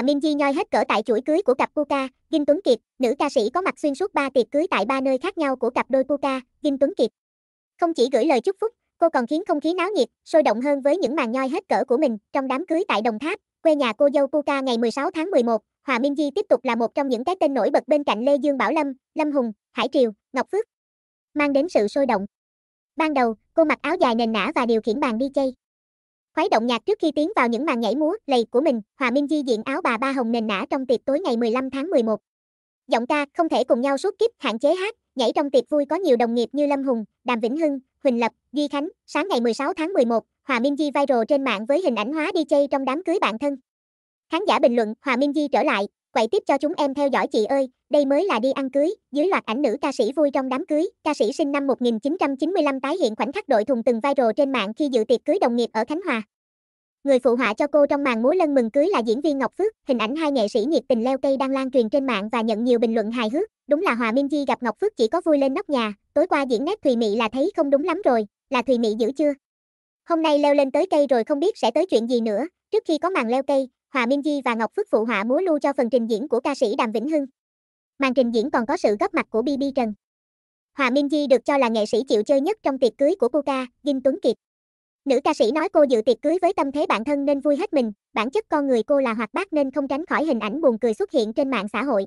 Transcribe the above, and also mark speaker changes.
Speaker 1: Hà Minh Di nhoi hết cỡ tại chuỗi cưới của cặp Puka, Kim Tuấn Kiệt, nữ ca sĩ có mặt xuyên suốt ba tiệc cưới tại ba nơi khác nhau của cặp đôi Puka, Kim Tuấn Kiệt. Không chỉ gửi lời chúc phúc, cô còn khiến không khí náo nhiệt, sôi động hơn với những màn nhoi hết cỡ của mình trong đám cưới tại Đồng Tháp, quê nhà cô dâu Puka ngày 16 tháng 11. Hòa Minh Di tiếp tục là một trong những cái tên nổi bật bên cạnh Lê Dương Bảo Lâm, Lâm Hùng, Hải Triều, Ngọc Phước, mang đến sự sôi động. Ban đầu, cô mặc áo dài nền nã và điều khiển bàn đi chơi khuấy động nhạc trước khi tiến vào những màn nhảy múa lầy của mình, Hòa Minh Di diện áo bà ba hồng nền nã trong tiệc tối ngày 15 tháng 11. Giọng ca không thể cùng nhau suốt kiếp, hạn chế hát, nhảy trong tiệc vui có nhiều đồng nghiệp như Lâm Hùng, Đàm Vĩnh Hưng, Huỳnh Lập, Duy Khánh. Sáng ngày 16 tháng 11, Hòa Minh Di viral trên mạng với hình ảnh hóa DJ trong đám cưới bạn thân. Khán giả bình luận Hòa Minh Di trở lại, quậy tiếp cho chúng em theo dõi chị ơi, đây mới là đi ăn cưới, dưới loạt ảnh nữ ca sĩ vui trong đám cưới, ca sĩ sinh năm 1995 tái hiện khoảnh khắc đội thùng từng viral trên mạng khi dự tiệc cưới đồng nghiệp ở Khánh Hòa. Người phụ họa cho cô trong màn múa lân mừng cưới là diễn viên Ngọc Phước, hình ảnh hai nghệ sĩ nhiệt tình leo cây đang lan truyền trên mạng và nhận nhiều bình luận hài hước, đúng là Hòa Minh Di gặp Ngọc Phước chỉ có vui lên nóc nhà, tối qua diễn nét Thùy Mị là thấy không đúng lắm rồi, là Thùy Mị giữ chưa? Hôm nay leo lên tới cây rồi không biết sẽ tới chuyện gì nữa, trước khi có màn leo cây, Hòa Miên Di và Ngọc Phước phụ họa múa lưu cho phần trình diễn của ca sĩ Đàm Vĩnh Hưng. Màn trình diễn còn có sự góp mặt của BB Trần. Hòa Miên Di được cho là nghệ sĩ chịu chơi nhất trong tiệc cưới của cô ca, Dinh Tuấn Kiệt. Nữ ca sĩ nói cô dự tiệc cưới với tâm thế bản thân nên vui hết mình, bản chất con người cô là hoạt bát nên không tránh khỏi hình ảnh buồn cười xuất hiện trên mạng xã hội.